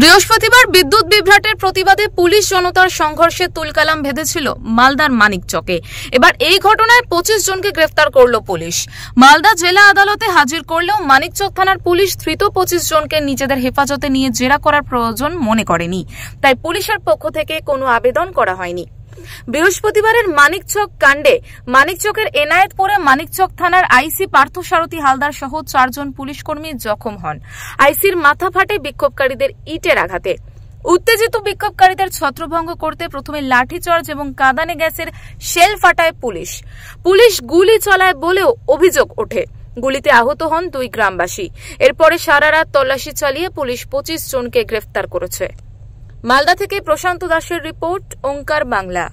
বৃহস্পতিবার বিদ্যুৎ বিভ্রাটের প্রতিবাদে পুলিশ জনতার সংঘর্ষে তুলকালাম ভেদেছিল মালদার মানিক চকে এবার এই ঘটনায় পঁচিশ জনকে গ্রেফতার করল পুলিশ মালদা জেলা আদালতে হাজির করলেও মানিকচক থানার পুলিশ ধৃত পঁচিশ জনকে নিজেদের হেফাজতে নিয়ে জেরা করার প্রয়োজন মনে করেনি তাই পুলিশের পক্ষ থেকে কোনো আবেদন করা হয়নি বৃহস্পতিবারের মানিকচক কাণ্ডে মানিকচকের এনায়েতপুরে মানিকচক থানার আইসি সারথী হালদার সহ চারজন পুলিশকর্মী জখম হন আইসির মাথা ফাটে বিক্ষোভকারীদের ইটের আঘাতে উত্তেজিত বিক্ষোভকারীদের ছত্রভঙ্গ করতে প্রথমে লাঠিচার্জ এবং কাদানে গ্যাসের শেল ফাটায় পুলিশ পুলিশ গুলি চলায় বলেও অভিযোগ ওঠে গুলিতে আহত হন দুই গ্রামবাসী এরপরে সারা রাত তল্লাশি চালিয়ে পুলিশ পঁচিশ জনকে গ্রেফতার করেছে মালদা থেকে প্রশান্ত দাসের রিপোর্ট ওঙ্কার বাংলা